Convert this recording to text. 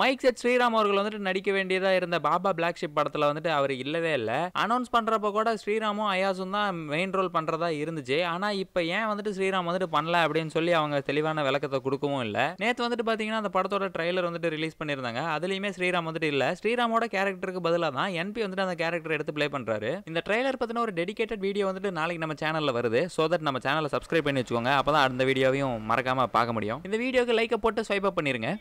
mic set Sriram அவர்கள் வந்துட்டு நடிக்க வேண்டியதாக இருந்த பாபா பிளாக் ஷிப் படத்தில் வந்துட்டு அவர் இல்லவே இல்லை அனௌன்ஸ் பண்ணுறப்ப கூட ஸ்ரீராமும் அயாசும் தான் மெயின் ரோல் பண்ணுறதா இருந்துச்சு ஆனால் இப்போ ஏன் வந்துட்டு ஸ்ரீராம் வந்துட்டு பண்ணல அப்படின்னு சொல்லி அவங்க தெளிவான விளக்கத்தை கொடுக்கவும் இல்லை நேற்று வந்துட்டு பார்த்தீங்கன்னா அந்த படத்தோட ட்ரெய்லர் வந்துட்டு ரிலீஸ் பண்ணியிருந்தாங்க அதுலேயுமே ஸ்ரீராம் வந்துட்டு இல்லை ஸ்ரீராமோட கேரக்டருக்கு பதிலாக தான் என்பி வந்துட்டு அந்த கேரக்டர் எடுத்து ப்ளே பண்ணுறாரு இந்த ட்ரெய்லர் பற்றின ஒரு டெடிக்கேட்டட் வீடியோ வந்துட்டு நாளைக்கு நம்ம சேனலில் வருது ஸோ தட் நம்ம சேனலை சப்ஸ்கிரைப் பண்ணி வச்சுக்கோங்க அப்போ தான் அந்த வீடியோவையும் மறக்காமல் பார்க்க முடியும் இந்த வீடியோக்கு லைக்கை போட்டு ஸ்வைப் பண்ணிருங்க